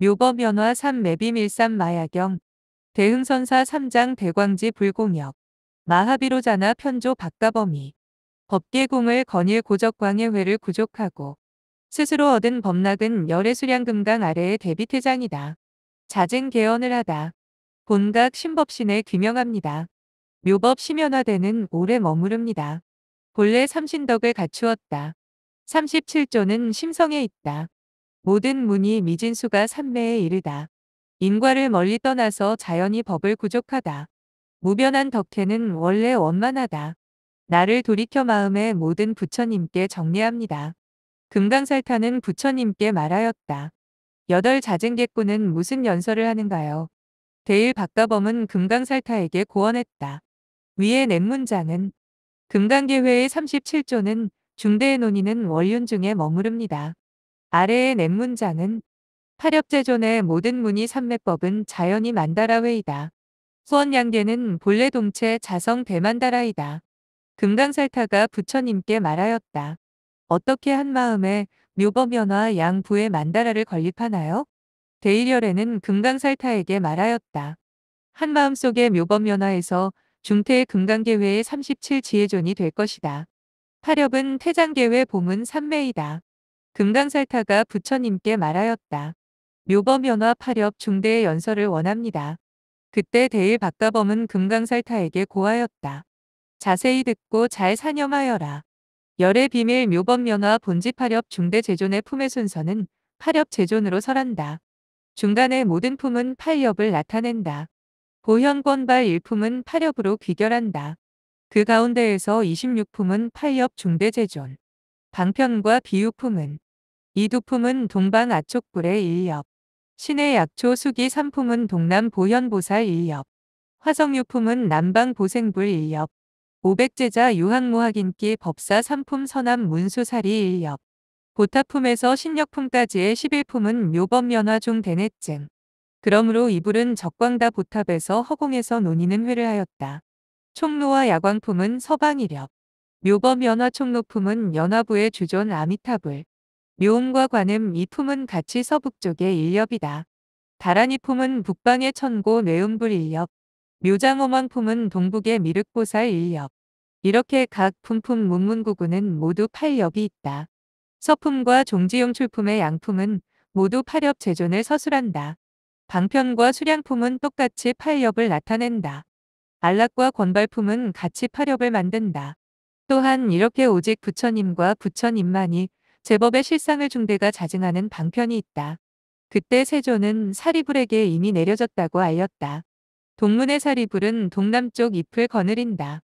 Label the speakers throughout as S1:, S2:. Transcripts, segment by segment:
S1: 묘법연화 3매비밀산 마야경 대흥선사 3장 대광지 불공역 마하비로자나 편조 박가범이 법계공을 건일 고적광의회를 구족하고 스스로 얻은 법락은 열애 수량금강 아래의 대비태장이다. 자쟁 개헌을 하다. 본각 신법신에 규명합니다. 묘법 심연화되는 오래 머무릅니다. 본래 삼신덕을 갖추었다. 37조는 심성에 있다. 모든 문이 미진수가 삼매에 이르다. 인과를 멀리 떠나서 자연이 법을 구족하다. 무변한 덕태는 원래 원만하다. 나를 돌이켜 마음의 모든 부처님께 정리합니다. 금강살타는 부처님께 말하였다. 여덟 자쟁객군은 무슨 연설을 하는가요? 대일 박가범은 금강살타에게 고언했다. 위의 냇문장은 금강계회의 37조는 중대의 논의는 원륜 중에 머무릅니다. 아래의 넷문장은 파렵제존의 모든 무늬 산매법은 자연이 만다라회이다. 수원양계는 본래 동체 자성 대만다라이다. 금강살타가 부처님께 말하였다. 어떻게 한 마음에 묘법연화 양부의 만다라를 건립하나요? 대일열에는 금강살타에게 말하였다. 한 마음 속의 묘법연화에서 중태의 금강계회의 37지혜존이 될 것이다. 파렵은 태장계회 봄은 산매이다 금강살타가 부처님께 말하였다. 묘범연화 파렵 중대의 연설을 원합니다. 그때 대일 박가범은 금강살타에게 고하였다. 자세히 듣고 잘 사념하여라. 열의 비밀 묘범연화 본지 파렵 중대 제존의 품의 순서는 파렵 제존으로 설한다. 중간의 모든 품은 팔엽을 나타낸다. 보현권발 일품은 파엽으로 귀결한다. 그 가운데에서 26품은 팔엽 중대 제존. 방편과 비유품은 이두 품은 동방 아촉굴의 인력, 신의 약초 수기 삼품은 동남 보현보살 인력, 화성유품은 남방 보생불 인력, 0 0제자 유학무학인기 법사 삼품 서남 문수사리 인력, 보타품에서 신력품까지의 11품은 묘법연화중 대내증. 그러므로 이불은 적광다 보탑에서 허공에서 논의는 회를 하였다. 총로와 야광품은 서방이력. 묘범 연화총노품은 연화부의 주존 아미타불. 묘음과 관음 이 품은 같이 서북쪽의 인렵이다. 다란이 품은 북방의 천고 뇌음불 인렵. 묘장어망 품은 동북의 미륵보살 인렵. 이렇게 각 품품 문문구구는 모두 8엽이 있다. 서품과 종지용 출품의 양품은 모두 8엽 제존을 서술한다. 방편과 수량품은 똑같이 8엽을 나타낸다. 안락과 권발품은 같이 8엽을 만든다. 또한 이렇게 오직 부처님과 부처님만이 제법의 실상을 중대가 자증하는 방편이 있다. 그때 세조는 사리불에게 이미 내려졌다고 알렸다. 동문의 사리불은 동남쪽 잎을 거느린다.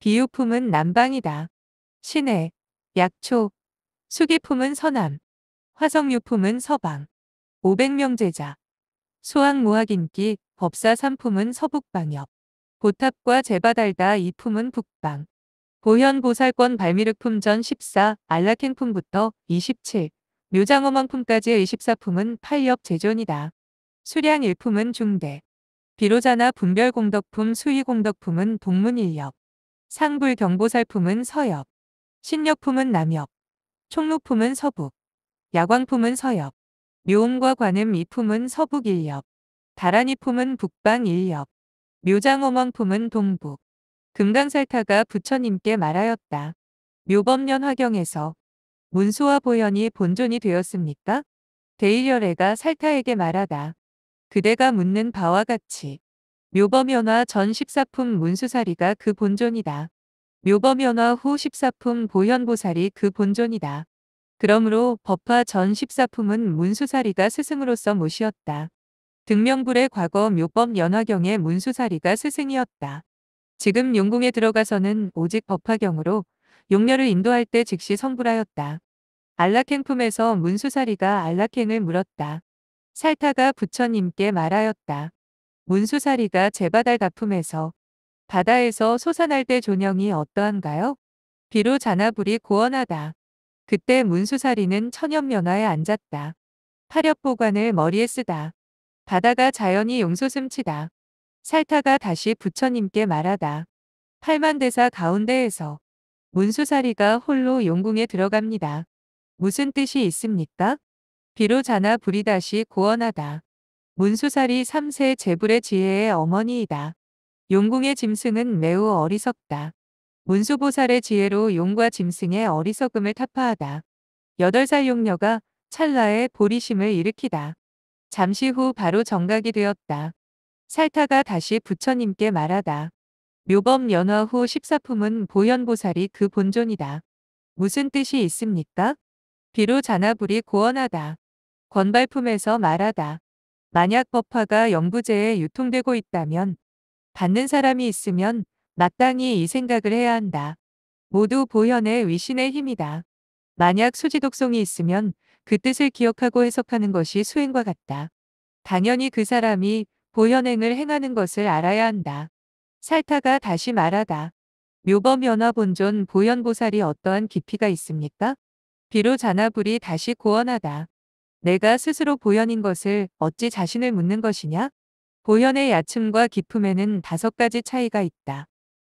S1: 비유품은 남방이다. 신해, 약초, 수기품은 서남, 화성유품은 서방, 500명 제자, 수학무학인기, 법사 삼품은 서북방역, 보탑과 제바달다 이품은 북방, 보현보살권 발미륵품 전 14, 안락행품부터 27, 묘장어망품까지의 24품은 8엽 제존이다. 수량 1품은 중대. 비로자나 분별공덕품 수위공덕품은동문일엽 상불경보살품은 서엽 신력품은 남엽 총록품은 서북. 야광품은 서엽 묘음과 관음 2품은서북일엽 다란이품은 북방일엽 묘장어망품은 동북. 금강살타가 부처님께 말하였다. 묘법년 화경에서 문수와 보현이 본존이 되었습니까? 대일열애가 살타에게 말하다. 그대가 묻는 바와 같이 묘범연화 전 14품 문수사리가 그 본존이다. 묘범연화 후 14품 보현보살이 그 본존이다. 그러므로 법화 전 14품은 문수사리가 스승으로서 모시었다. 등명불의 과거 묘법 연화경의 문수사리가 스승이었다. 지금 용궁에 들어가서는 오직 법화경으로 용녀를 인도할 때 즉시 성불하였다. 안락행 품에서 문수사리가 안락행을 물었다. 살타가 부처님께 말하였다. 문수사리가 제바달 가품에서 바다에서 솟아날 때 존영이 어떠한가요? 비로 자나불이 고원하다. 그때 문수사리는 천연면화에 앉았다. 파력보관을 머리에 쓰다. 바다가 자연히 용솟음치다. 살타가 다시 부처님께 말하다. 팔만대사 가운데에서 문수사리가 홀로 용궁에 들어갑니다. 무슨 뜻이 있습니까? 비로 자나 불이 다시 고원하다. 문수사리 3세 제불의 지혜의 어머니이다. 용궁의 짐승은 매우 어리석다. 문수보살의 지혜로 용과 짐승의 어리석음을 타파하다. 8살 용녀가 찰나의 보리심을 일으키다. 잠시 후 바로 정각이 되었다. 살타가 다시 부처님께 말하다. 묘법 연화 후 십사품은 보현보살이 그 본존이다. 무슨 뜻이 있습니까? 비로 자나불이 고언하다. 권발품에서 말하다. 만약 법화가 영부제에 유통되고 있다면 받는 사람이 있으면 마땅히 이 생각을 해야 한다. 모두 보현의 위신의 힘이다. 만약 수지독송이 있으면 그 뜻을 기억하고 해석하는 것이 수행과 같다. 당연히 그 사람이 보현행을 행하는 것을 알아야 한다. 살타가 다시 말하다. 묘범연화본존 보현보살이 어떠한 깊이가 있습니까? 비로 자나불이 다시 고언하다. 내가 스스로 보현인 것을 어찌 자신을 묻는 것이냐? 보현의 야침과 깊음에는 다섯 가지 차이가 있다.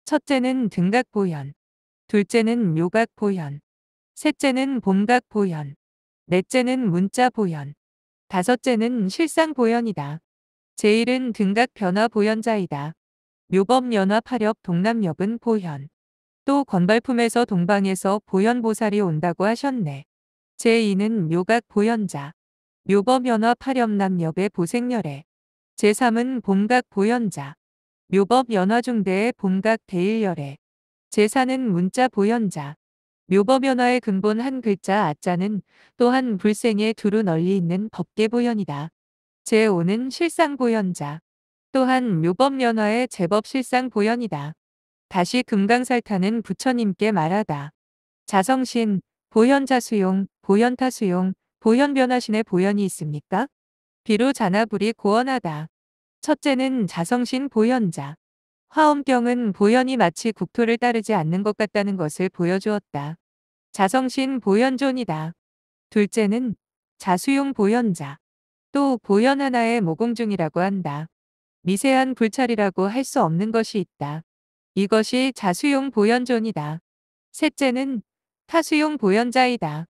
S1: 첫째는 등각 보현, 둘째는 묘각 보현, 셋째는 봄각 보현, 넷째는 문자 보현, 다섯째는 실상 보현이다. 제1은 등각 변화 보현자이다. 묘법연화 파렵 동남역은 보현. 또 건발품에서 동방에서 보현보살이 온다고 하셨네. 제2는 묘각 보현자. 묘법연화 파렴남엽의 보생열애. 제3은 봄각 보현자. 묘법연화 중대의 봄각 대일열애. 제4는 문자 보현자. 묘법연화의 근본 한 글자 아자는 또한 불생에 두루 널리 있는 법계 보현이다. 제5는 실상보현자. 또한 묘법연화의 제법 실상보현이다. 다시 금강살타는 부처님께 말하다. 자성신, 보현자수용, 보현타수용, 보현변화신의 보현이 있습니까? 비로 자나불이 고원하다 첫째는 자성신 보현자. 화엄경은 보현이 마치 국토를 따르지 않는 것 같다는 것을 보여주었다. 자성신 보현존이다. 둘째는 자수용 보현자. 또 보현 하나의 모공중이라고 한다. 미세한 불찰이라고 할 수 없는 것이 있다. 이것이 자수용 보현존이다. 셋째는 타수용 보현자이다.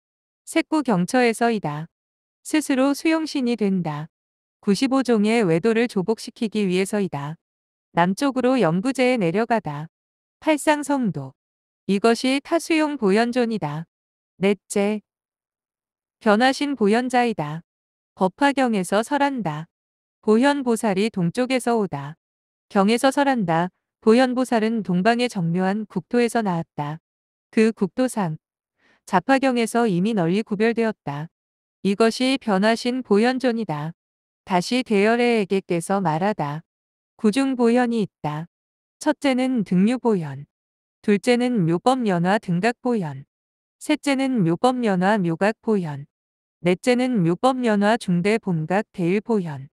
S1: 색구 경처에서이다. 스스로 수용신이 된다. 95종의 외도를 조복시키기 위해서이다. 남쪽으로 영부제에 내려가다. 팔상성도. 이것이 타수용 보현존이다. 넷째. 변화신 보현자이다. 법화경에서 설한다. 보현보살이 동쪽에서 오다. 경에서 설한다. 보현보살은 동방의 정묘한 국토에서 나왔다. 그 국토상 자파경에서 이미 널리 구별되었다. 이것이 변하신 보현전이다 다시 대열에에게께서 말하다. 구중 보현이 있다. 첫째는 등류보현 둘째는 묘법연화 등각보현. 셋째는 묘법연화 묘각보현. 넷째는 묘법연화 중대 봄각 대일보현.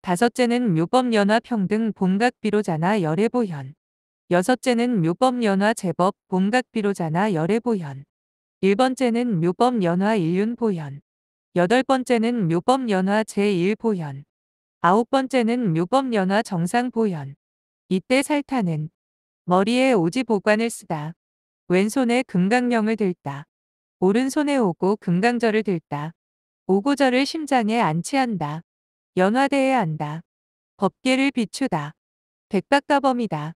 S1: 다섯째는 묘법연화 평등 봄각 비로자나 열애보현. 여섯째는 묘법연화 제법 봄각 비로자나 열애보현. 일번째는 묘법연화 일륜보현. 여덟번째는 묘법연화 제1보현. 아홉번째는 묘법연화 정상보현. 이때 살타는 머리에 오지보관을 쓰다. 왼손에 금강령을 들다. 오른손에 오고 금강절을 들다. 오고절을 심장에 안치한다. 연화되어야 한다. 법계를 비추다. 백박가범이다.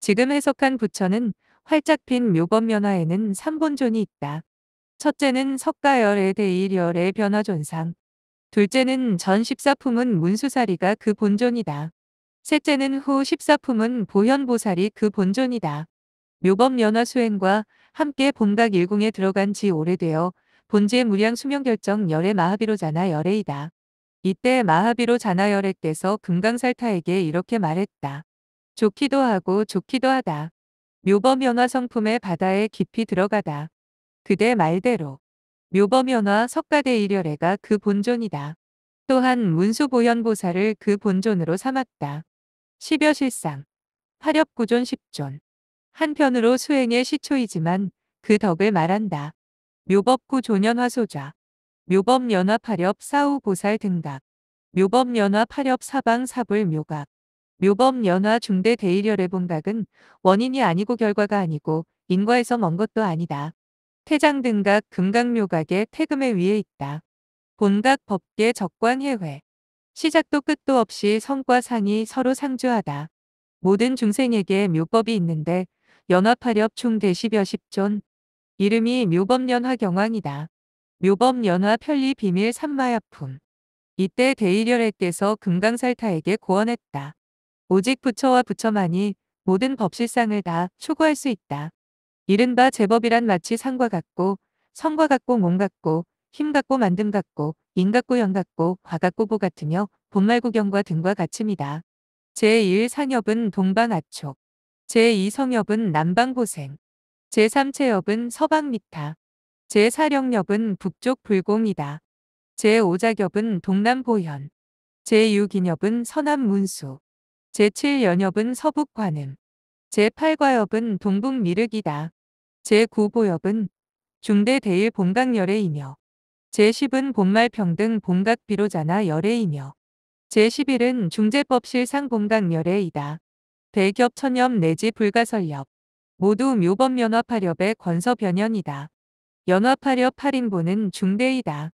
S1: 지금 해석한 부처는 활짝 핀 묘법면화에는 3본존이 있다. 첫째는 석가열의 대일열의 변화존상. 둘째는 전 14품은 문수사리가 그 본존이다. 셋째는 후 14품은 보현보살이 그 본존이다. 묘법연화 수행과 함께 본각 일궁에 들어간 지 오래되어 본지의 무량 수명 결정 열의 마하비로 자나 열의이다. 이때 마하비로 자나 열의께서 금강살타에게 이렇게 말했다. 좋기도 하고 좋기도 하다. 묘범연화 성품의 바다에 깊이 들어가다. 그대 말대로 묘범연화 석가대 일열애가 그 본존이다. 또한 문수보현보사를 그 본존으로 삼았다. 십여실상, 화력구존 십존. 한편으로 수행의 시초이지만 그 덕을 말한다. 묘법구 조년화소자, 묘법연화파렵 사우보살 등답, 묘법연화파렵 사방사불묘각, 묘법연화 중대 대일열의 봉각은 원인이 아니고 결과가 아니고 인과에서 먼 것도 아니다. 태장 등각 금강묘각의 태금에 위에 있다. 본각 법계 적관해회. 시작도 끝도 없이 성과 상이 서로 상주하다. 모든 중생에게 묘법이 있는데 연합하렵 총 대시벼십존 이름이 묘법연화 경황이다. 묘법연화 편리 비밀 삼마야품 이때 대일열애께서 금강살타에게 고언했다. 오직 부처와 부처만이 모든 법실상을 다 추구할 수 있다. 이른바 제법이란 마치 상과 같고 성과 같고 몸 같고 힘 같고 만듦 같고 인 같고 영 같고 화 같고 보 같으며 본말구경과 등과 같습니다. 제1상엽은 동방아촉, 제2성엽은 남방보생, 제3체협은 서방 미타. 제4령협은 북쪽 불공이다. 제5자협은 동남 보현. 제6인협은 서남 문수. 제7연협은 서북 관음. 제8과협은 동북 미륵이다. 제9보협은 중대 대일 본각 열애이며 제10은 본말 평등 본각 비로자나 열애이며 제11은 중재법실상 본각 열애이다. 대겹 천염 내지 불가설협 모두 묘법연화파렵의 권서변연이다. 연화파렵 8인분은 중대이다.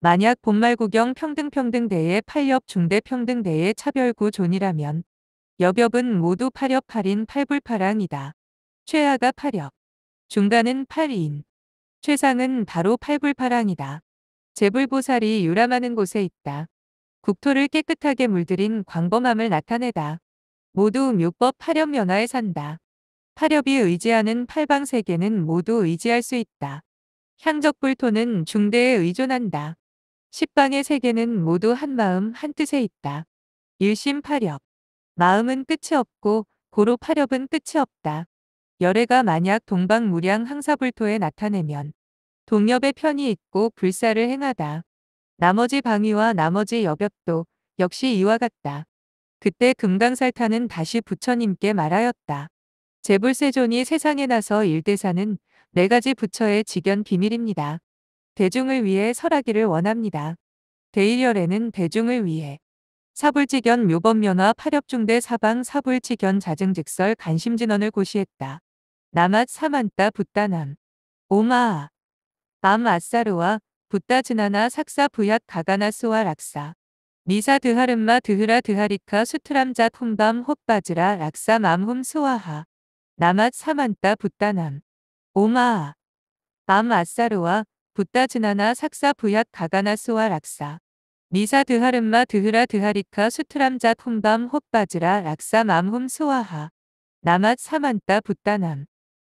S1: 만약 본말구경 평등평등대의 8엽 중대평등대의 차별구존이라면 여벽은 모두 8렵 8인 8불파랑이다 최하가 8렵, 중간은 8인, 최상은 바로 8불파랑이다 재불보살이 유람하는 곳에 있다. 국토를 깨끗하게 물들인 광범함을 나타내다. 모두 묘법 8렵 면화에 산다. 파렵이 의지하는 팔방 세계는 모두 의지할 수 있다. 향적불토는 중대에 의존한다. 십방의 세계는 모두 한마음 한뜻에 있다. 일심 파렵. 마음은 끝이 없고 고로 파렵은 끝이 없다. 열애가 만약 동방무량 항사불토에 나타내면 동엽의 편이 있고 불사를 행하다. 나머지 방위와 나머지 여벽도 역시 이와 같다. 그때 금강살타는 다시 부처님께 말하였다. 제불세존이 세상에 나서 일대사는 네 가지 부처의 직연 비밀입니다. 대중을 위해 설하기를 원합니다. 대일열에는 대중을 위해 사불지견 묘법면화 파렵중대 사방 사불지견 자증직설 간심진언을 고시했다. 남앗 사만따 붓다남 오마 아암 아싸르와 붓다즈나나 삭사 부약 가가나스와 락사 미사 드하름마 드흐라 드하리카 수트람자 품밤 호빠즈라 락사 맘훔 스와하 나맛 사만따 붓다남 오마 암 아싸르와 붓다즈나나 삭사 부얏 가가나스와 락사 미사 드하름마 드흐라 드하리카 수트람자 품밤 헛바즈라 락사 맘훔 소아하 나맛 사만따 붓다남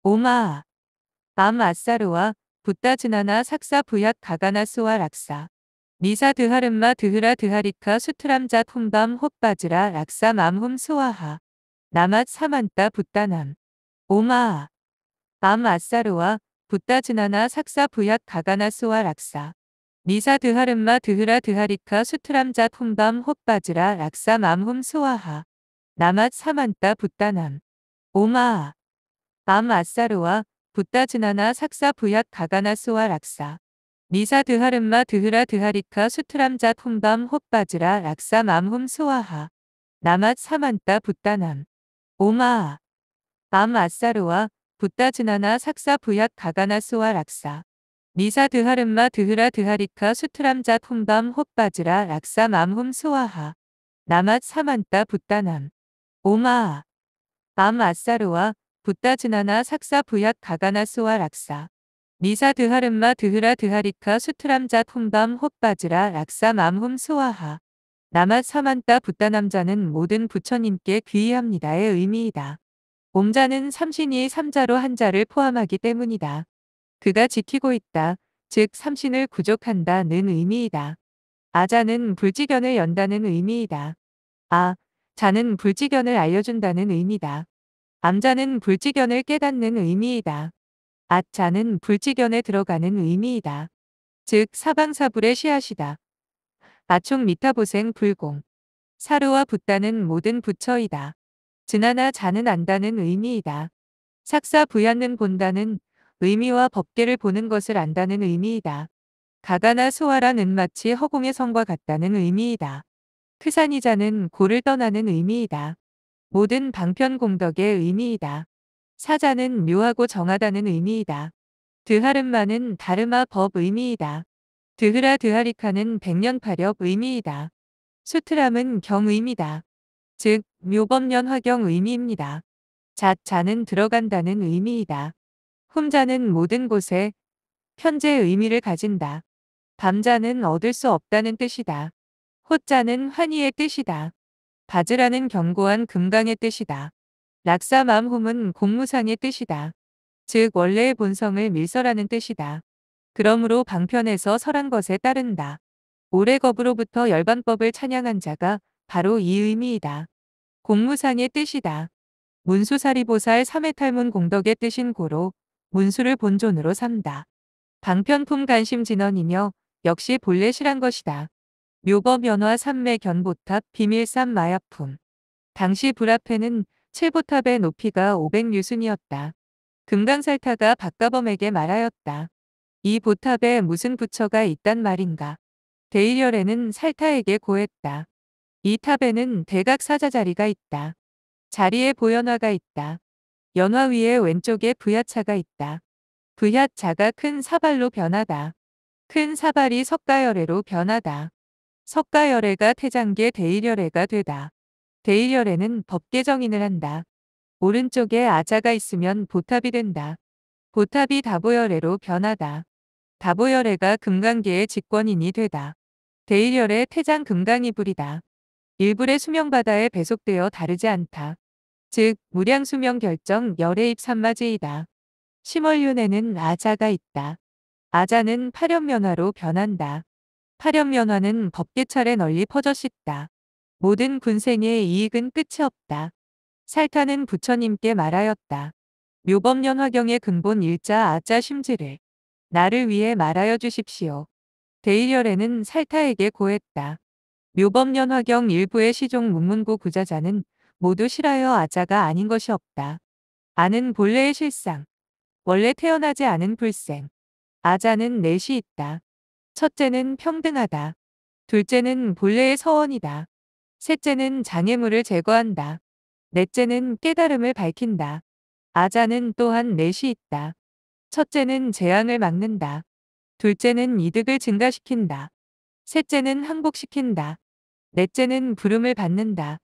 S1: 오마 암 아싸르와 붓다즈나나 삭사 부얏 가가나스와 락사 미사 드하름마 드흐라 드하리카 수트람자 품밤 헛바즈라 락사 맘훔 소아하 나맛 사만따 붓다남 오마. 암 아싸르와 붓다즈나나 삭사 부약 가가나스와 락사. 미사 드하름마 드흐라 드하리카 수트람자 품밤 헛바즈라 락사 맘훔 스와하. 나맛 사만따 붓다남. 오마. 암 아싸르와 붓다즈나나 삭사 부약 가가나스와 락사. 미사 드하름마 드흐라 드하리카 수트람자 품밤 헛바즈라 락사 맘훔 스와하. 나맛 사만따 붓다남. 오마. 밤 아싸르와 붓다즈나나 삭사 부약 가가나스와 락사 미사 드하름마 드흐라 드하리카 수트람자 품밤 헛바즈라 락사 맘훔 스와하 나맛 사만따 붓다남 오마아 감 아싸르와 붓다즈나나 삭사 부약 가가나스와 락사 미사 드하름마 드흐라 드하리카 수트람자 품밤 헛바즈라 락사 맘훔 스와하 나맛 사만따 붓다남자는 모든 부처님께 귀의합니다의 의미이다. 옴자는 삼신이 삼자로 한자를 포함하기 때문이다. 그가 지키고 있다. 즉 삼신을 구족한다는 의미이다. 아자는 불지견을 연다는 의미이다. 아, 자는 불지견을 알려준다는 의미다. 암자는 불지견을 깨닫는 의미이다. 아자는 불지견에 들어가는 의미이다. 즉 사방사불의 씨앗이다. 아총 미타보생 불공. 사루와 붓다는 모든 부처이다. 지나나 자는 안다는 의미이다. 삭사 부연는 본다는 의미와 법계를 보는 것을 안다는 의미이다. 가가나 수화라는 마치 허공의 성과 같다는 의미이다. 크산이자는 고를 떠나는 의미이다. 모든 방편공덕의 의미이다. 사자는 묘하고 정하다는 의미이다. 드하름마는 다르마 법 의미이다. 드흐라 드하리카는 백년파력 의미이다. 수트람은 경의미다. 즉 묘법년 화경 의미입니다. 자자는 들어간다는 의미이다. 훔자는 모든 곳에 현재 의미를 가진다. 밤자는 얻을 수 없다는 뜻이다. 호자는 환희의 뜻이다. 바즈라는 견고한 금강의 뜻이다. 낙사맘홈은 공무상의 뜻이다. 즉 원래의 본성을 밀서라는 뜻이다. 그러므로 방편에서 설한 것에 따른다. 오래 겁으로부터 열반법을 찬양한 자가 바로 이 의미이다. 공무상의 뜻이다. 문수사리보살 삼해탈문 공덕의 뜻인 고로 문수를 본존으로 삼다. 방편품 간심진언이며 역시 본래 실한 것이다. 묘법연화 삼매 견보탑 비밀산 마약품. 당시 불앞에는 칠보탑의 높이가 500유순이었다. 금강살타가 박가범에게 말하였다. 이 보탑에 무슨 부처가 있단 말인가. 대일열에는 살타에게 고했다. 이 탑에는 대각 사자 자리가 있다. 자리에 보현화가 있다. 연화 위에 왼쪽에 부야차가 있다. 부야차가 큰 사발로 변하다. 큰 사발이 석가열애로 변하다. 석가열애가 태장계 대일열애가 되다. 대일열애는 법계정인을 한다. 오른쪽에 아자가 있으면 보탑이 된다. 보탑이 다보열애로 변하다. 다보열애가 금강계의 직권인이 되다. 대일열의 태장 금강이불이다. 일부의 수명바다에 배속되어 다르지 않다. 즉 무량수명 결정 열의 입산마지이다. 심월윤에는 아자가 있다. 아자는 파렴면화로 변한다. 파렴면화는 법계찰에 널리 퍼져 씻다. 모든 군생의 이익은 끝이 없다. 살타는 부처님께 말하였다. 묘법년 화경의 근본 일자 아자 심지를 나를 위해 말하여 주십시오. 대일열에는 살타에게 고했다. 묘법년 화경 일부의 시종 문문구 구자자는 모두 실하여 아자가 아닌 것이 없다. 아는 본래의 실상. 원래 태어나지 않은 불생. 아자는 넷이 있다. 첫째는 평등하다. 둘째는 본래의 서원이다. 셋째는 장애물을 제거한다. 넷째는 깨달음을 밝힌다. 아자는 또한 넷이 있다. 첫째는 재앙을 막는다. 둘째는 이득을 증가시킨다. 셋째는 항복시킨다. 넷째는 부름을 받는다.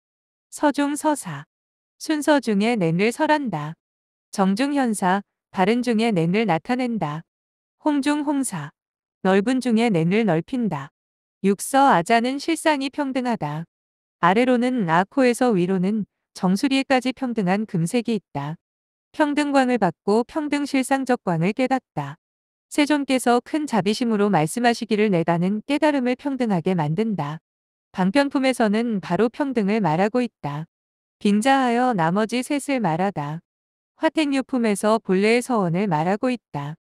S1: 서중 서사. 순서 중에 낸을 설한다. 정중 현사. 바른 중에 낸을 나타낸다. 홍중 홍사. 넓은 중에 낸을 넓힌다. 육서 아자는 실상이 평등하다. 아래로는 아코에서 위로는 정수리에까지 평등한 금색이 있다. 평등광을 받고 평등실상적 광을 깨닫다. 세존께서 큰 자비심으로 말씀하시기를 내다는 깨달음을 평등하게 만든다. 방편품에서는 바로 평등을 말하고 있다. 빈자하여 나머지 셋을 말하다. 화택유품에서 본래의 서원을 말하고 있다.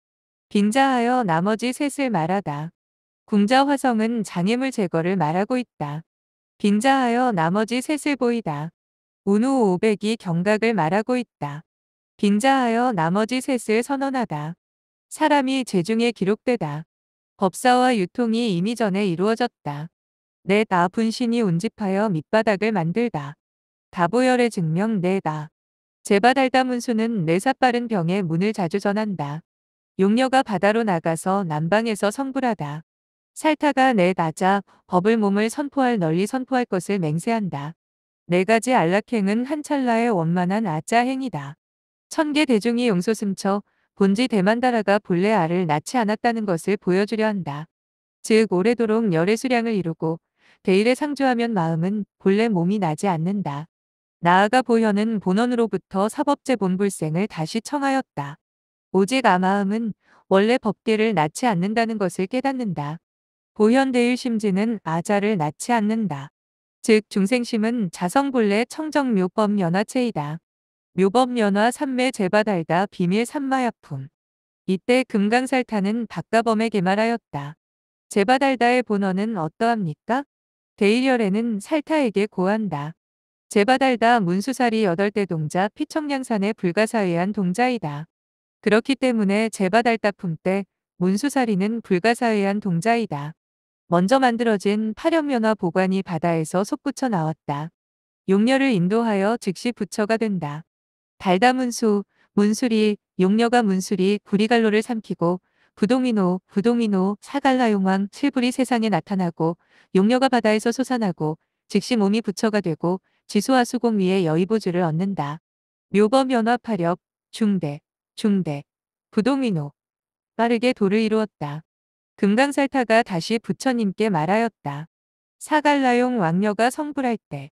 S1: 빈자하여 나머지 셋을 말하다. 궁자화성은 장애물 제거를 말하고 있다. 빈자하여 나머지 셋을 보이다. 운우 500이 경각을 말하고 있다. 빈자하여 나머지 셋을 선언하다. 사람이 죄중에 기록되다. 법사와 유통이 이미 전에 이루어졌다. 내 나 분신이 운집하여 밑바닥을 만들다. 다보열의 증명 내 나. 제바달다 문수는 내 사빠른 병에 문을 자주 전한다. 용녀가 바다로 나가서 남방에서 성불하다. 살타가 내 낮아 법을 몸을 선포할 널리 선포할 것을 맹세한다. 네 가지 안락행은 한 찰나의 원만한 아짜 행이다. 천개 대중이 용소슴쳐 본지 대만다라가 본래 알을 낳지 않았다는 것을 보여주려 한다. 즉 오래도록 열의 수량을 이루고 대일에 상주하면 마음은 본래 몸이 나지 않는다. 나아가 보현은 본원으로부터 사법제 본불생을 다시 청하였다. 오직 아마음은 원래 법계를 낳지 않는다는 것을 깨닫는다. 보현대일 심지는 아자를 낳지 않는다. 즉 중생심은 자성본래 청정묘법 연화체이다. 묘법연화 삼매 재바달다 비밀 산마약품. 이때 금강살타는 박가범에 게말하였다재바달다의 본원은 어떠합니까? 대일열에는 살타에게 고한다. 재바달다 문수살이 여덟 대 동자 피청량산의 불가사의한 동자이다. 그렇기 때문에 재바달다 품때 문수살이는 불가사의한 동자이다. 먼저 만들어진 파렴면화 보관이 바다에서 솟구쳐 나왔다. 용녀를 인도하여 즉시 부처가 된다. 달다 문수, 문수리, 용녀가 문수리, 구리갈로를 삼키고 부동이노, 부동이노, 사갈라용왕, 칠불이 세상에 나타나고 용녀가 바다에서 솟아나고 즉시 몸이 부처가 되고 지수와 수공 위에 여의보주를 얻는다. 묘범연화파력, 중대, 중대, 부동이노, 빠르게 도를 이루었다. 금강살타가 다시 부처님께 말하였다. 사갈라용 왕녀가 성불할 때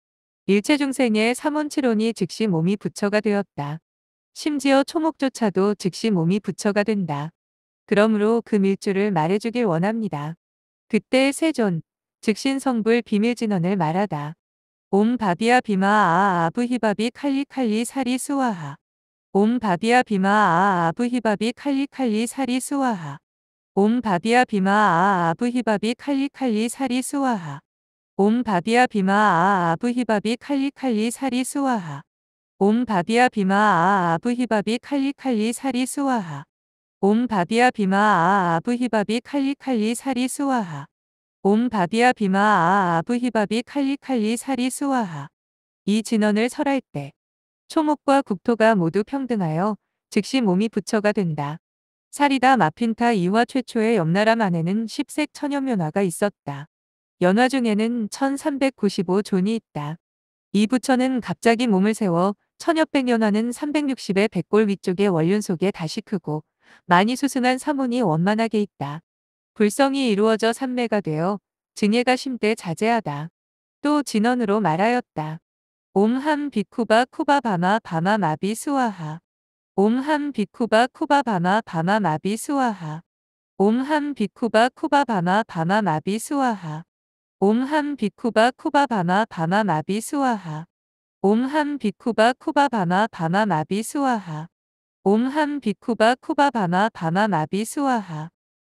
S1: 일체중생의 삼원치론이 즉시 몸이 부처가 되었다. 심지어 초목조차도 즉시 몸이 부처가 된다. 그러므로 그 밀주를 말해주길 원합니다. 그때의 세존, 즉신성불 비밀진언을 말하다. 옴 바비아 비마 아 아부히바비 칼리 칼리 사리 스와하. 옴 바비아 비마 아 아부히바비 칼리 칼리 사리 스와하. 옴 바비아 비마 아 아부히바비 칼리 칼리 사리 스와하. 옴 바비아 비마 아아부히바비 칼리 칼리 사리 스와하. 옴 바비아 비마 아 아브히바비 칼리 칼리 사리 스와하. 옴 바비아 비마 아 아브히바비 칼리 칼리 사리 스와하. 옴 바비아 비마 아 아브히바비 칼리 칼리 사리 스와하. 아 이 진언을 설할 때 초목과 국토가 모두 평등하여 즉시 몸이 부처가 된다. 사리다 마핀타 이화 최초의 옆나라 만에는 십색 천연면화가 있었다. 연화 중에는 1395존이 있다. 이 부처는 갑자기 몸을 세워 1600연화는 360의 백골 위쪽의 원륜 속에 다시 크고 많이 수승한 사문이 원만하게 있다. 불성이 이루어져 삼매가 되어 증예가 심대 자제하다. 또 진언으로 말하였다. 옴함 비쿠바 쿠바 바마 바마 마비 스와하. 옴함 비쿠바 쿠바 바마 바마 마비 스와하. 옴함 비쿠바 쿠바 바마 바마 마비 스와하. 옴함 비쿠바 쿠바 바마 바마 마비 수와하 옴 함 비쿠바 쿠바 바마 바마 마비 수와하 옴 함 비쿠바 쿠바 바마 바마 마비 수와하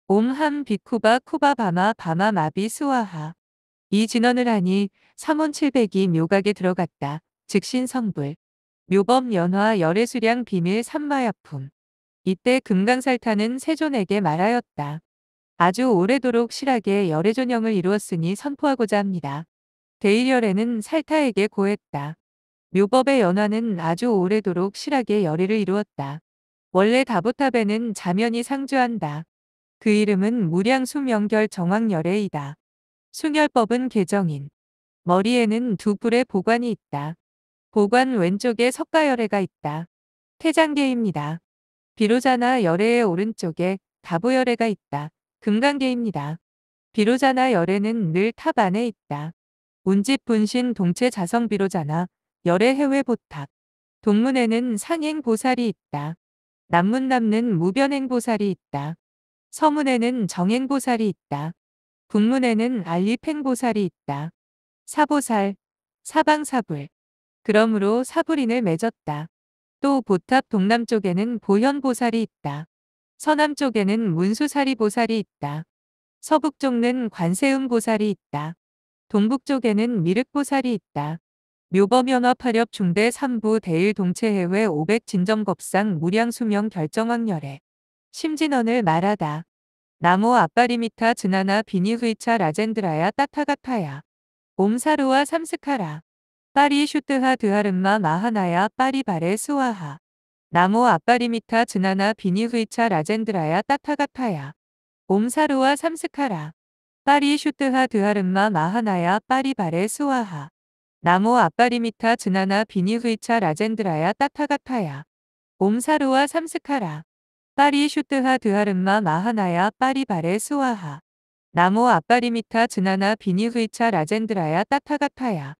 S1: 옴 함 비쿠바 쿠바 바마 바마 마비 수와하 이 진언을 하니 3원 700이 묘각에 들어갔다. 즉신 성불. 묘법 연화 열애수량 비밀 산마약품. 이때 금강살타는 세존에게 말하였다. 아주 오래도록 실하게 열애전형을 이루었으니 선포하고자 합니다. 대일열애는 살타에게 고했다. 묘법의 연화는 아주 오래도록 실하게 열애를 이루었다. 원래 다보탑에는 자면이 상주한다. 그 이름은 무량수명결 정황열애이다. 숭열법은 개정인. 머리에는 두 뿔의 보관이 있다. 보관 왼쪽에 석가열애가 있다. 태장계입니다. 비로자나 열애의 오른쪽에 다보열애가 있다. 금강계입니다. 비로자나 열애는 늘 탑 안에 있다. 운집 분신 동체 자성 비로자나 열애 해외 보탁. 동문에는 상행 보살이 있다. 남문 남는 무변행 보살이 있다. 서문에는 정행 보살이 있다. 북문에는 알리팽 보살이 있다. 사보살, 사방사불. 그러므로 사불인을 맺었다. 또 보탑 동남쪽에는 보현보살이 있다. 서남쪽에는 문수사리 보살이 있다. 서북쪽는 관세음 보살이 있다. 동북쪽에는 미륵보살이 있다. 묘범연화파렵 중대 3부 대일 동체해외 500 진정겁상 무량수명 결정왕렬애 심진언을 말하다. 나무 앞빠리미타 즈나나 비니후이차 라젠드라야 따타가타야. 옴사루와 삼스카라. 파리 슈트하 드하름마 마하나야 파리바레 수와하 나무앞바리미타 드나나 비니휘차 라젠드라야 따타가타야. 옴사루와 삼스카라. 파리 슈트하 드하름마 마하나야 파리바레 수와하. 나모 아빠리미타 드나나 비니휘차 라젠드라야 따타가타야. 옴사루와 삼스카라. 파리 슈트하 드하름마 마하나야 파리바레 수와하. 나모 아빠리미타 드나나 비니휘차 라젠드라야 따타가타야.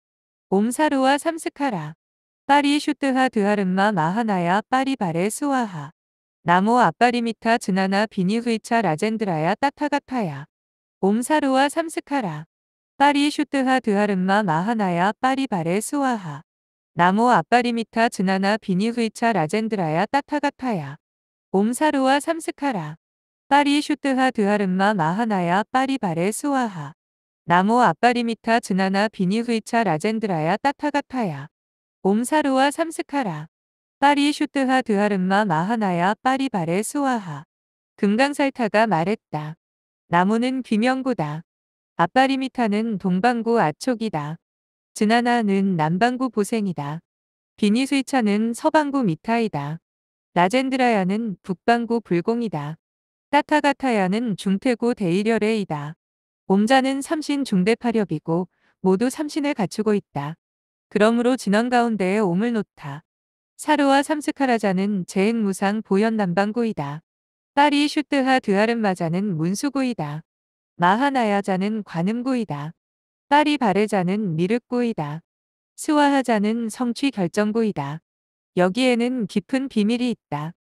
S1: 옴사루와 삼스카라. 파리 슈트하 드하름마 마하나야 파리 바레 스와하. 나모 아빠리미타 즈나나 비니흐이차 라젠드라야 따타가타야. 옴사루와 삼스카라. 파리 슈트하 드하름마 마하나야 파리 바레 스와하. 나모 아빠리미타 즈나나 비니흐이차 라젠드라야 따타가타야. 옴사루와 삼스카라. 파리 슈트하 드하름마 마하나야 파리 바레 스와하. 나모 아빠리미타 즈나나 비니흐이차 라젠드라야 따타가타야. 옴사로와 삼스카라. 파리 슈트하 드하름마 마하나야 파리바레 수아하. 금강살타가 말했다. 나무는 귀명구다. 아빠리미타는 동방구 아촉이다. 진하나는 남방구 보생이다. 비니스이차는 서방구 미타이다. 라젠드라야는 북방구 불공이다. 따타가타야는 중태구 대일열애이다. 옴자는 삼신 중대파렵이고 모두 삼신을 갖추고 있다. 그러므로 진원 가운데에 옴을 놓다. 사르와 삼스카라자는 제행무상 보현 남방구이다. 파리 슈트하 드하름마자는 문수구이다. 마하나야자는 관음구이다. 파리 바레자는 미륵구이다. 스와하자는 성취 결정구이다. 여기에는 깊은 비밀이 있다.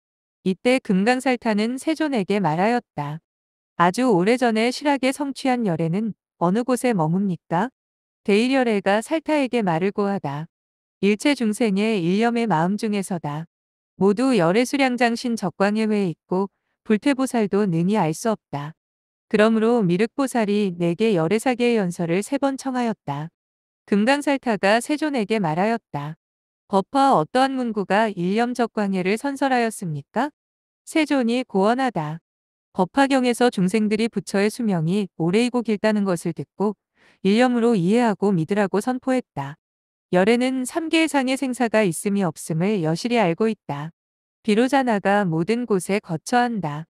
S1: 이때 금강살타는 세존에게 말하였다. 아주 오래전에 실하게 성취한 열애는 어느 곳에 머뭅니까? 대일열애가 살타에게 말을 고하다. 일체 중생의 일념의 마음 중에서다. 모두 열의 수량장신 적광예회에 있고 불태보살도 능히 알 수 없다. 그러므로 미륵보살이 내게 열의 사계의 연설을 세 번 청하였다. 금강살타가 세존에게 말하였다. 법화 어떠한 문구가 일념적광예를 선설하였습니까? 세존이 고언하다. 법화경에서 중생들이 부처의 수명이 오래이고 길다는 것을 듣고 일념으로 이해하고 믿으라고 선포했다. 열에는 3개 이상의 생사가 있음이 없음을 여실히 알고 있다. 비로자나가 모든 곳에 거처한다.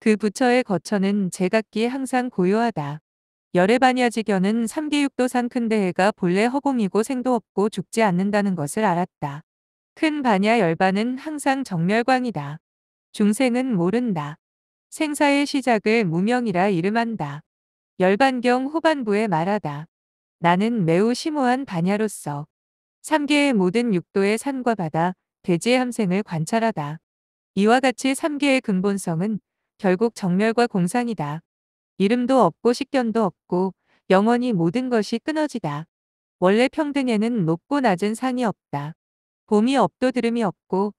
S1: 그 부처의 거처는 제각기에 항상 고요하다. 열의반야지견은 3개육도상 큰 대해가 본래 허공이고 생도 없고 죽지 않는다는 것을 알았다. 큰 반야 열반은 항상 정멸광이다. 중생은 모른다. 생사의 시작을 무명이라 이름한다. 열반경 후반부에 말하다. 나는 매우 심오한 반야로서 3개의 모든 육도의 산과 바다, 대지의 함생을 관찰하다. 이와 같이 3개의 근본성은 결국 정멸과 공상이다. 이름도 없고 식견도 없고 영원히 모든 것이 끊어지다. 원래 평등에는 높고 낮은 상이 없다. 봄이 없도 들음이 없고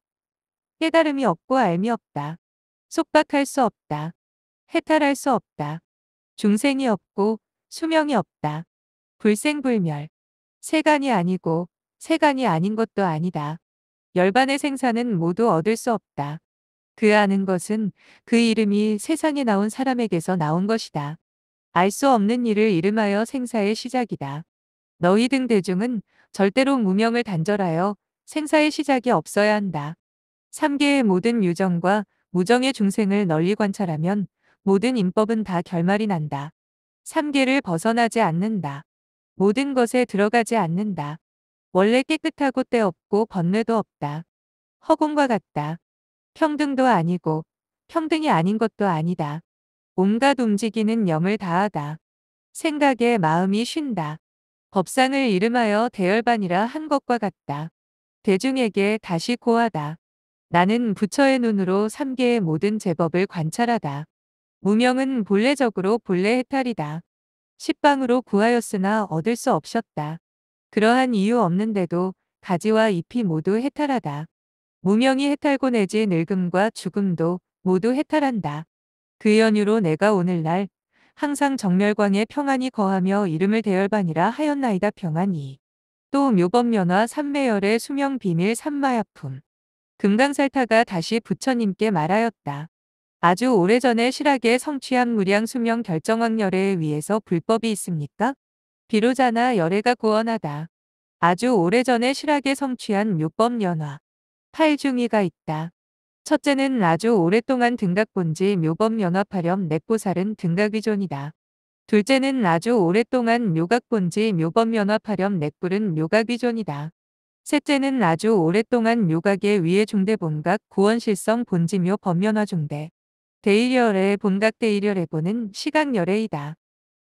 S1: 깨달음이 없고 알미 없다. 속박할 수 없다. 해탈할 수 없다. 중생이 없고 수명이 없다. 불생불멸. 세간이 아니고 세간이 아닌 것도 아니다. 열반의 생사는 모두 얻을 수 없다. 그 아는 것은 그 이름이 세상에 나온 사람에게서 나온 것이다. 알 수 없는 일을 이름하여 생사의 시작이다. 너희 등 대중은 절대로 무명을 단절하여 생사의 시작이 없어야 한다. 삼계의 모든 유정과 무정의 중생을 널리 관찰하면 모든 인법은 다 결말이 난다. 삼계를 벗어나지 않는다. 모든 것에 들어가지 않는다. 원래 깨끗하고 때없고 번뇌도 없다. 허공과 같다. 평등도 아니고 평등이 아닌 것도 아니다. 온갖 움직이는 염을 다하다. 생각에 마음이 쉰다. 법상을 이름하여 대열반이라 한 것과 같다. 대중에게 다시 고하다. 나는 부처의 눈으로 삼계의 모든 제법을 관찰하다. 무명은 본래적으로 본래 해탈이다. 식빵으로 구하였으나 얻을 수 없었다. 그러한 이유 없는데도 가지와 잎이 모두 해탈하다. 무명이 해탈고 내지 늙음과 죽음도 모두 해탈한다. 그 연유로 내가 오늘날 항상 정멸광에 평안히 거하며 이름을 대열반이라 하였나이다 평안이. 또 묘법연화 삼매열의 수명비밀 삼마약품. 금강살타가 다시 부처님께 말하였다. 아주 오래전에 실하게 성취한 무량 수명 결정왕 열애에 의해서 불법이 있습니까? 비로자나 열애가 구원하다. 아주 오래전에 실하게 성취한 묘법 연화. 8중위가 있다. 첫째는 아주 오랫동안 등각본지 묘법 연화파렴 넷보살은 등각위존이다. 둘째는 아주 오랫동안 묘각본지 묘법 연화파렴 넷불은 묘각위존이다. 셋째는 아주 오랫동안 묘각의 위에 중대본각 구원실성 본지묘 법면화 중대. 대일열의 본각 대일열해보는 시각열의이다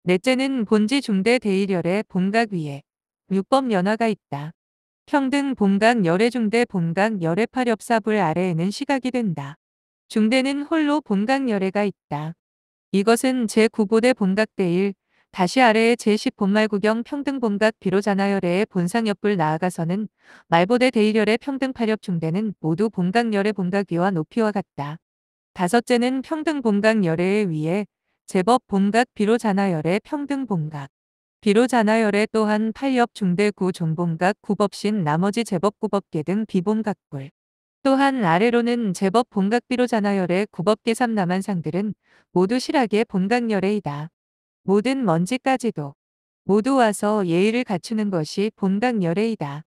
S1: 넷째는 본지 중대 대일열의 본각 위에 육법 연화가 있다. 평등 본각 열의 중대 본각 열의 파렵사불 아래에는 시각이 된다. 중대는 홀로 본각 열의가 있다. 이것은 제9보대 본각 대일 다시 아래의 제10본말구경 평등 본각 비로자나열의 본상 옆불 나아가서는 말보대 대일열의 평등 파렵 중대는 모두 본각 열의 본각 위와 높이와 같다. 다섯째는 평등봉각 열애에 의해 제법 봉각 비로자나열의 평등봉각 비로자나열의 또한 팔엽 중대구 종봉각 구법신 나머지 제법 구법계 등 비봉각불 또한 아래로는 제법 봉각 비로자나열의 구법계 삼남한상들은 모두 실하게 봉각열애이다. 모든 먼지까지도 모두 와서 예의를 갖추는 것이 본각열애이다.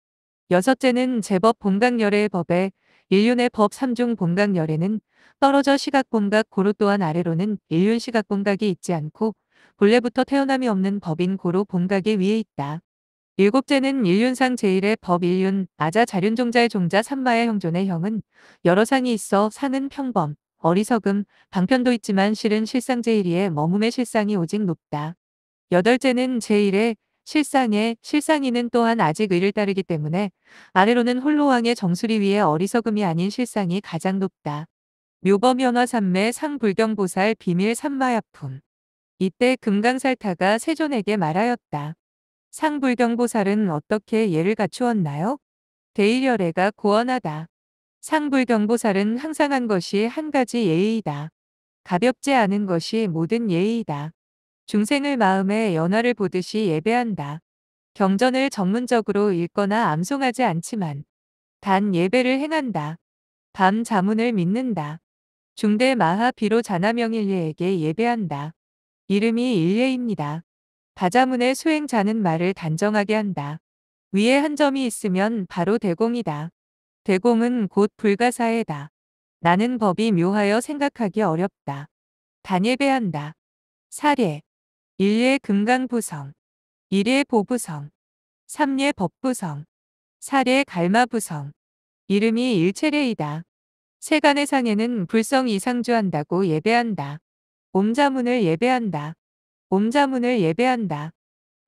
S1: 여섯째는 제법 본각열애의 법에 인륜의 법 3중 본각열애는 떨어져 시각공각 고루 또한 아래로는 일륜 시각공각이 있지 않고 본래부터 태어남이 없는 법인 고로 공각이 위에 있다. 일곱째는 일륜상 제일의법 일륜, 아자 자륜종자의 종자 산마의 형존의 형은 여러 상이 있어 상은 평범, 어리석음, 방편도 있지만 실은 실상 제일위에 머뭄의 실상이 오직 높다. 여덟째는 제일의 실상의 실상이는 또한 아직 의를 따르기 때문에 아래로는 홀로왕의 정수리 위에 어리석음이 아닌 실상이 가장 높다. 묘범연화 산매 상불경보살 비밀 산마약품 이때 금강살타가 세존에게 말하였다. 상불경보살은 어떻게 예를 갖추었나요? 대일열애가 고언하다. 상불경보살은 항상 한 것이 한 가지 예의이다. 가볍지 않은 것이 모든 예의이다. 중생을 마음에 연화를 보듯이 예배한다. 경전을 전문적으로 읽거나 암송하지 않지만 단 예배를 행한다. 밤 자문을 믿는다. 중대 마하비로 자나명 일례에게 예배한다. 이름이 일례입니다. 바자문의 수행자는 말을 단정하게 한다. 위에 한 점이 있으면 바로 대공이다. 대공은 곧 불가사의다. 나는 법이 묘하여 생각하기 어렵다. 단예배한다. 사례 일례 금강부성 일례 보부성 3례 법부성 사례 갈마부성 이름이 일체례이다. 세간의 상에는 불성이 상주한다고 예배한다. 옴자문을 예배한다. 옴자문을 예배한다.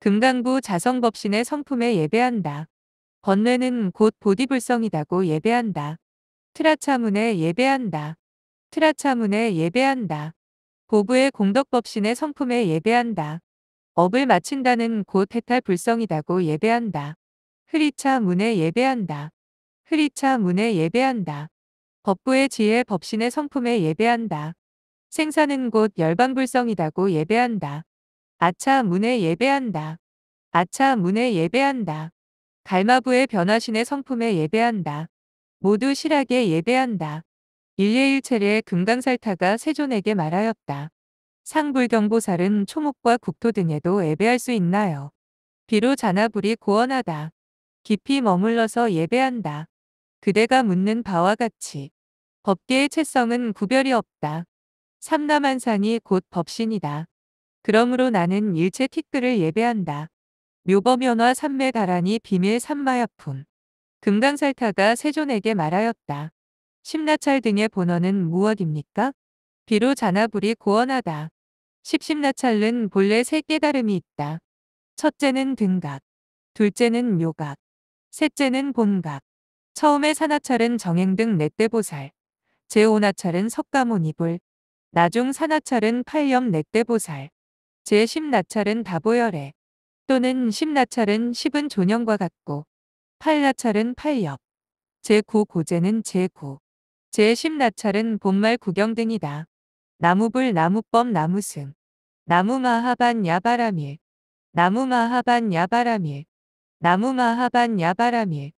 S1: 금강부 자성법신의 성품에 예배한다. 번뇌는 곧 보디불성이다고 예배한다. 트라차문에 예배한다. 트라차문에 예배한다. 보부의 공덕법신의 성품에 예배한다. 업을 마친다는 곧 해탈불성이다고 예배한다. 흐리차 문에 예배한다. 흐리차 문에 예배한다. 법부의 지혜 법신의 성품에 예배한다. 생사는 곧 열반불성이다고 예배한다. 아차 문에 예배한다. 아차 문에 예배한다. 갈마부의 변화신의 성품에 예배한다. 모두 실하게 예배한다. 일예일체례 금강살타가 세존에게 말하였다. 상불경보살은 초목과 국토 등에도 예배할 수 있나요? 비로 자나불이 고원하다. 깊이 머물러서 예배한다. 그대가 묻는 바와 같이 법계의 채성은 구별이 없다. 삼남한상이 곧 법신이다. 그러므로 나는 일체 티끌을 예배한다. 묘법연화 삼매 다라니 비밀 삼마야품. 금강살타가 세존에게 말하였다. 심나찰 등의 본원은 무엇입니까? 비로 자나불이 고원하다십심나찰은 본래 세 깨달음이 있다. 첫째는 등각, 둘째는 묘각, 셋째는 본각. 처음에 산하찰은 정행 등 넷대 보살, 제5나찰은 석가모니불, 나중 사나찰은 팔염 넥대보살, 제10나찰은 다보열에 또는 10나찰은 10은 존영과 같고, 8나찰은 팔엽, 제9고제는 제9, 제10나찰은 본말 구경 등이다. 나무불 나무법 나무승, 나무마하반 야바라밀, 나무마하반 야바라밀, 나무마하반 야바라밀,